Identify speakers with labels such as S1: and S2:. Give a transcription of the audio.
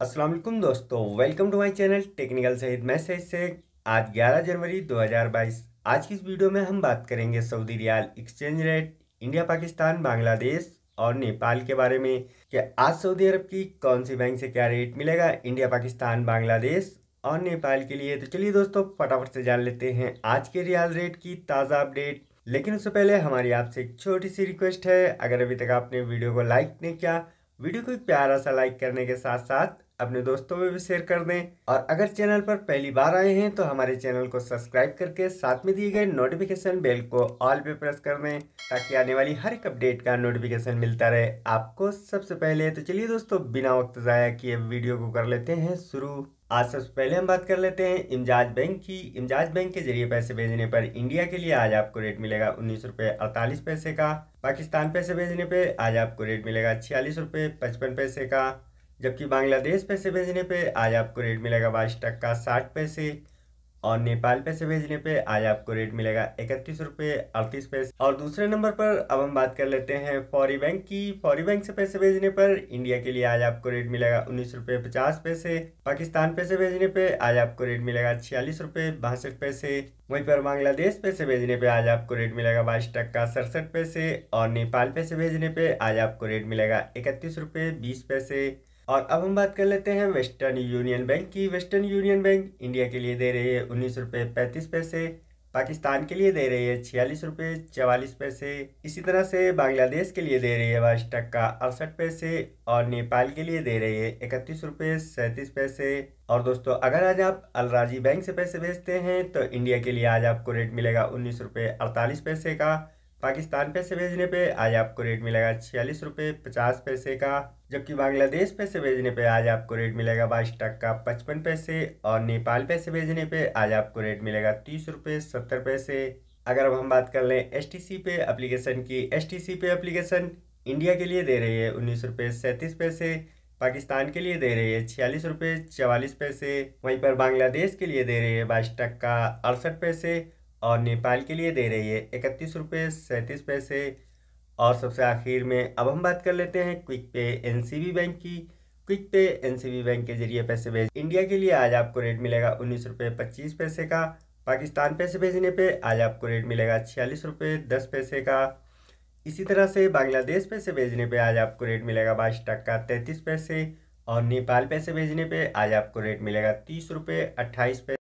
S1: अस्सलाम वालेकुम दोस्तों welcome to my channel technical Sahit मैं सहित से आज 11 जनवरी 2022 आज की इस वीडियो में हम बात करेंगे Saudi riyal exchange rate India Pakistan Bangladesh और नेपाल के बारे में कि आज सऊदी अरब की कौन सी बैंक से क्या रेट मिलेगा इंडिया पाकिस्तान बांग्लादेश और नेपाल के लिए तो चलिए दोस्तों फटाफट से जान लेते हैं आज के रियाल रेट की ताज़ा अपडेट लेकिन उससे पहले हमारी आपसे एक छोटी सी रिक्वेस्ट है अगर अभी तक आपने वीडियो को लाइक नहीं किया वीडियो को एक प्यारा सा लाइक करने के साथ साथ अपने दोस्तों में भी शेयर कर दें और अगर चैनल पर पहली बार आए हैं तो हमारे चैनल को सब्सक्राइब करके साथ में दिए गए नोटिफिकेशन बेल को ऑल पे प्रेस कर दें ताकि आने वाली हर एक अपडेट का नोटिफिकेशन मिलता रहे आपको सबसे पहले तो चलिए दोस्तों बिना वक्त ज़ाया किए वीडियो को कर लेते हैं शुरू आज सबसे पहले हम बात कर लेते हैं इमजाज बैंक की इमजाज बैंक के जरिए पैसे भेजने पर इंडिया के लिए आज आपको रेट मिलेगा उन्नीस रुपये अड़तालीस पैसे का पाकिस्तान पैसे भेजने पर आज आपको रेट मिलेगा छियालीस रुपये पचपन पैसे का जबकि बांग्लादेश पैसे भेजने पे आज आपको रेट मिलेगा बाईस टक्का साठ पैसे और नेपाल पैसे भेजने पे आज आपको रेट मिलेगा इकतीस रुपये अड़तीस पैसे और दूसरे नंबर पर अब हम बात कर लेते हैं फौरी बैंक की फौरी बैंक से पैसे भेजने पर इंडिया के लिए आज आपको रेट मिलेगा उन्नीस रुपये पचास पैसे पाकिस्तान पैसे भेजने पे आज आपको रेट मिलेगा छियालीस रुपये बासठ पैसे वहीं पर बांग्लादेश पैसे भेजने पे आज आपको रेट मिलेगा बाईस टक्का सड़सठ पैसे और नेपाल पैसे भेजने पे आज आपको रेट मिलेगा इकतीस रुपये बीस पैसे और अब हम बात कर लेते हैं वेस्टर्न यूनियन बैंक की वेस्टर्न यूनियन बैंक इंडिया के लिए दे रही है उन्नीस रुपये पैंतीस पैसे पाकिस्तान के लिए दे रही है छियालीस रुपये चवालीस पैसे इसी तरह से बांग्लादेश के लिए दे रही है बाईस टक्का अड़सठ पैसे और नेपाल के लिए दे रही है इकतीस रुपये सैंतीस पैसे और दोस्तों अगर आज आप अलराजी बैंक से पैसे भेजते हैं तो इंडिया के लिए आज आपको रेट मिलेगा उन्नीस रुपये अड़तालीस पैसे का पाकिस्तान पैसे भेजने पे आज आपको रेट मिलेगा छियालीस रुपये पचास पैसे का जबकि बांग्लादेश पैसे भेजने पे आज आपको रेट मिलेगा बाईस टक्का पचपन पैसे और नेपाल पैसे भेजने पे आज आपको रेट मिलेगा तीस रुपये सत्तर पैसे अगर अब हम बात कर लें एस पे एप्लीकेशन की एस पे एप्लीकेशन इंडिया के लिए दे रही है उन्नीस रुपये सैंतीस पैसे पाकिस्तान के लिए दे रही है छियालीस रुपये चवालीस पैसे वहीं पर बांग्लादेश के लिए दे रही है बाईस टक्का अड़सठ पैसे और नेपाल के लिए दे रही है इकतीस रुपये सैंतीस पैसे और सबसे आखिर में अब हम बात कर लेते हैं क्विक पे एन बैंक की क्विक पे एन बैंक के जरिए पैसे भेज इंडिया के लिए आज आपको रेट मिलेगा उन्नीस रुपये पच्चीस पैसे का पाकिस्तान पैसे भेजने पे आज आपको रेट मिलेगा छियालीस रुपये दस पैसे का इसी तरह से बांग्लादेश पैसे भेजने पे आज आपको रेट मिलेगा बाईस टक्का तैंतीस पैसे और नेपाल पैसे भेजने पे आज आपको रेट मिलेगा तीस रुपये अट्ठाईस पैसे